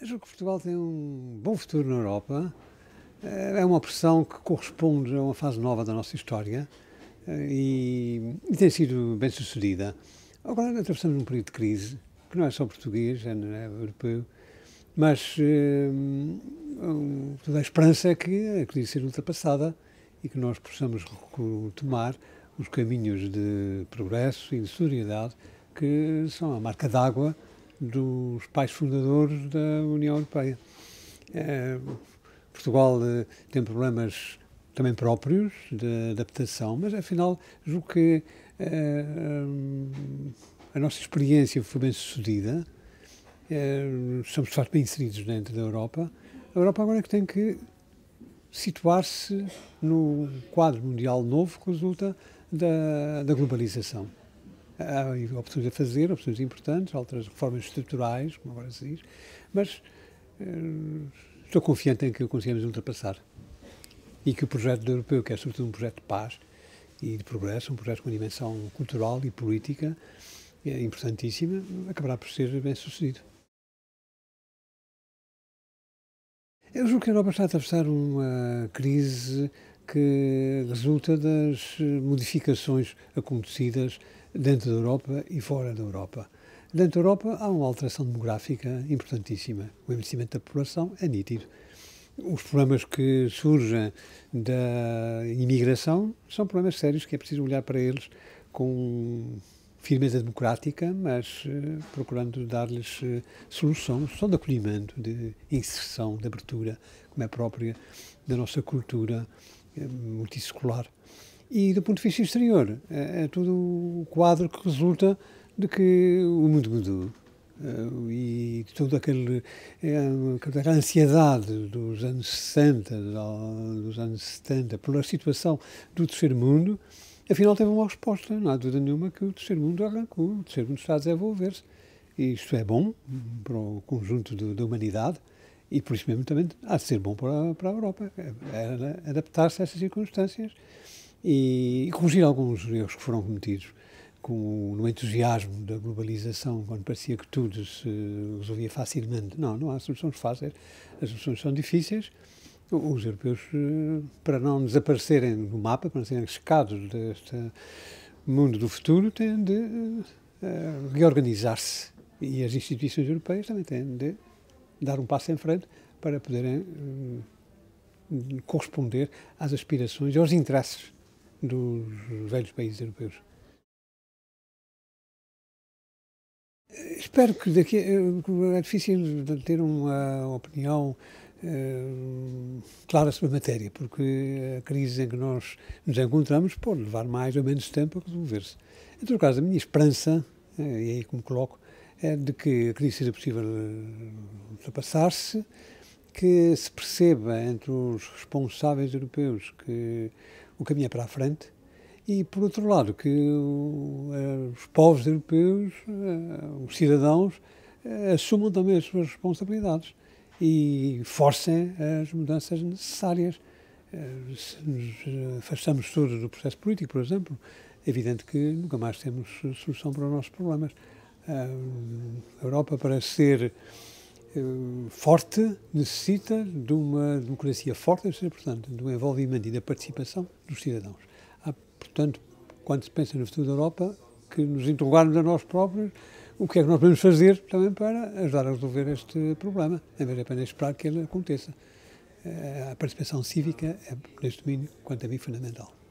Eu julgo que Portugal tem um bom futuro na Europa. Eh, é uma pressão que corresponde a uma fase nova da nossa história eh, e, e tem sido bem sucedida. Agora atravessamos um período de crise, que não é só português, é, é europeu, mas eh, hum, toda a esperança é que a crise seja ultrapassada e que nós possamos tomar os caminhos de progresso e de solidariedade que são a marca d'água dos pais fundadores da União Europeia. Eh, Portugal eh, tem problemas também próprios de adaptação, mas afinal julgo que eh, a nossa experiência foi bem sucedida. Somos de facto bem inseridos dentro da Europa. A Europa agora é que tem que situar-se no quadro mundial novo que resulta da, da globalização. Há opções a fazer, opções importantes, outras reformas estruturais, como agora se diz, mas uh, estou confiante em que o consigamos ultrapassar e que o projeto europeu, que é sobretudo um projeto de paz e de progresso, um projeto com dimensão cultural e política é importantíssima, acabará por ser bem sucedido. Eu julgo que a Europa está a atravessar uma crise que resulta das eh, modificações acontecidas dentro da Europa e fora da Europa. Dentro da Europa há uma alteração demográfica importantíssima. O envelhecimento da população é nítido. Os problemas que surgem da imigração são problemas sérios que é preciso olhar para eles com firmeza democrática, mas uh, procurando dar-lhes uh, solução, só de acolhimento, de inserção, de abertura, como é própria da nossa cultura é multissecular. E do ponto de vista exterior, é, é todo o quadro que resulta de que o mundo mudou. Uh, e toda aquela é, aquela ansiedade dos anos 60, dos anos 70, pela situação do terceiro mundo, afinal teve uma resposta. Não há dúvida nenhuma que o terceiro mundo arrancou, o terceiro mundo está a desenvolver-se. Isto é bom para o conjunto do, da humanidade, e por isso mesmo também há de ser bom para, para a Europa, é, é adaptar-se a essas circunstâncias e, e, corrigir alguns erros que foram cometidos, com no entusiasmo da globalização, quando parecia que tudo se resolvia facilmente. Não, não há soluções fáceis, as soluções são difíceis. Os europeus, eh, para não desaparecerem do mapa, para não serem escados deste mundo do futuro, têm de uh, reorganizar-se. E as instituições europeias também têm de dar um passo em frente para poderem hum, corresponder às aspirações e aos interesses dos velhos países europeus. Espero que daqui é difícil ter uma opinião hum, clara sobre a matéria, porque a crise em que nós nos encontramos pode levar mais ou menos tempo a resolver-se. Em todo caso, a minha esperança, eh, e é aí que me coloco, é de que a crise seja possível a passar-se, que se perceba entre os responsáveis europeus que o caminho é para a frente e, por outro lado, que eh, os povos europeus, eh, os cidadãos, eh, assumam também as suas responsabilidades e forcem as mudanças necessárias. Se nos afastamos todos do processo político, por exemplo, é evidente que nunca mais temos solução para os nossos problemas. A Europa, para ser eh, forte necessita de uma democracia forte, seja, eh, portanto, do envolvimento e da participação dos cidadãos. Há, portanto, quando se pensa no futuro da Europa, que nos interrogarmos a nós próprios o que é que nós podemos fazer também para ajudar a resolver este problema, em vez de apenas esperar que ele aconteça. Eh, a participação cívica é, neste domínio, quanto a mim, fundamental.